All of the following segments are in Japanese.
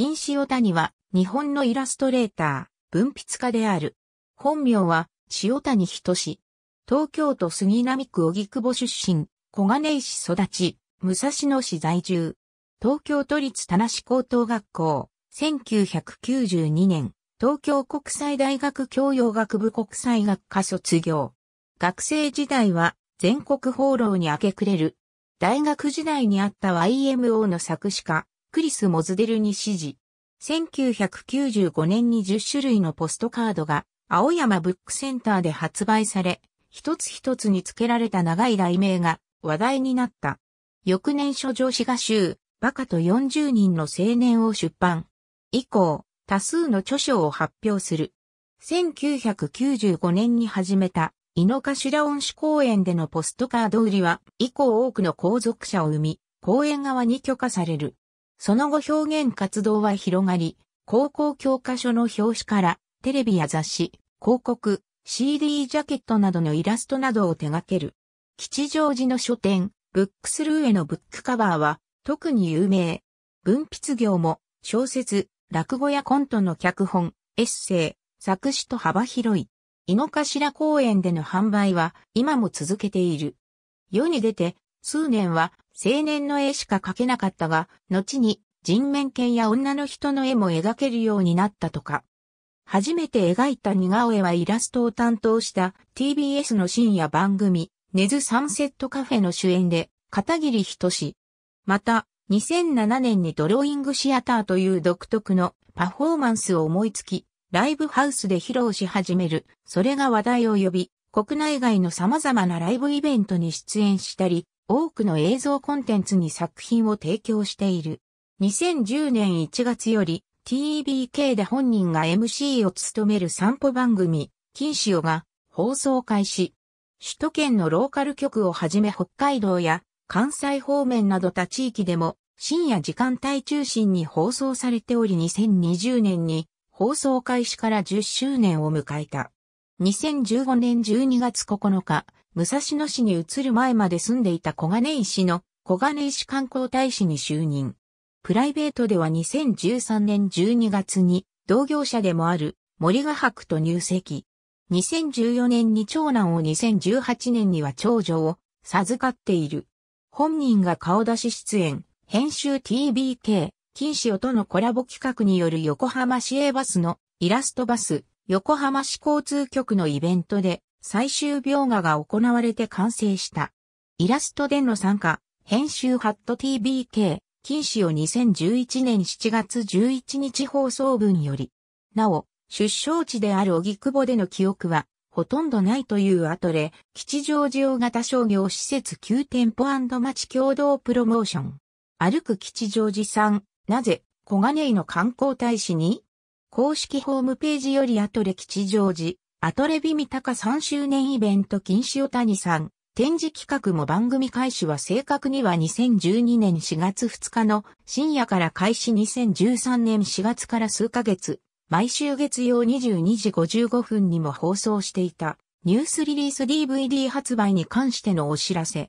金塩谷は日本のイラストレーター、文筆家である。本名は塩谷仁志。東京都杉並区荻窪出身、小金井市育ち、武蔵野市在住。東京都立田無高等学校、1992年、東京国際大学教養学部国際学科卒業。学生時代は全国放浪に明け暮れる。大学時代にあった YMO の作詞家、クリス・モズデルに指示。1995年に10種類のポストカードが青山ブックセンターで発売され、一つ一つに付けられた長い題名が話題になった。翌年書上詩画集、バカと40人の青年を出版。以降、多数の著書を発表する。1995年に始めた、井の頭恩師公園でのポストカード売りは、以降多くの後続者を生み、公園側に許可される。その後表現活動は広がり、高校教科書の表紙から、テレビや雑誌、広告、CD ジャケットなどのイラストなどを手掛ける。吉祥寺の書店、ブックスルーへのブックカバーは、特に有名。文筆業も、小説、落語やコントの脚本、エッセイ、作詞と幅広い。井の頭公園での販売は、今も続けている。世に出て、数年は、青年の絵しか描けなかったが、後に人面犬や女の人の絵も描けるようになったとか。初めて描いた似顔絵はイラストを担当した TBS の深夜番組、ネズサンセットカフェの主演で、片桐とし。また、2007年にドローイングシアターという独特のパフォーマンスを思いつき、ライブハウスで披露し始める、それが話題を呼び、国内外の様々なライブイベントに出演したり、多くの映像コンテンツに作品を提供している。2010年1月より TBK で本人が MC を務める散歩番組、金潮が放送開始。首都圏のローカル局をはじめ北海道や関西方面など他地域でも深夜時間帯中心に放送されており2020年に放送開始から10周年を迎えた。2015年12月9日、武蔵野市に移る前まで住んでいた小金井市の小金井市観光大使に就任。プライベートでは2013年12月に同業者でもある森ヶ博と入籍。2014年に長男を2018年には長女を授かっている。本人が顔出し出演、編集 TBK、金子とのコラボ企画による横浜市営バスのイラストバス、横浜市交通局のイベントで最終描画が行われて完成した。イラストでの参加、編集ハット TBK、禁止を2011年7月11日放送分より。なお、出生地である小久窪での記憶は、ほとんどないという後で、吉祥寺大型商業施設9店舗町共同プロモーション。歩く吉祥寺さん、なぜ、小金井の観光大使に公式ホームページより後で吉祥寺、アトレビミタカ3周年イベント禁止タ谷さん。展示企画も番組開始は正確には2012年4月2日の深夜から開始2013年4月から数ヶ月、毎週月曜22時55分にも放送していたニュースリリース DVD 発売に関してのお知らせ。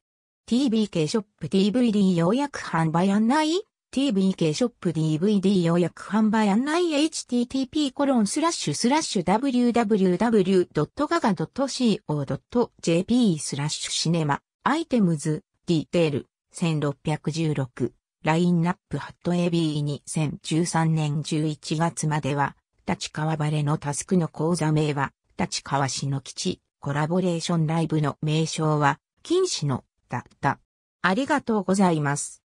TBK ショップ DVD ようやく販売案内 t v k ショップ DVD 予約販売案内 http コロンスラッシュスラッシュ www.gaga.co.jp スラッシュシネマアイテムズディテール1616ラインナップハット AB2013 年11月までは立川バレのタスクの講座名は立川市の基地コラボレーションライブの名称は禁止のだった。ありがとうございます。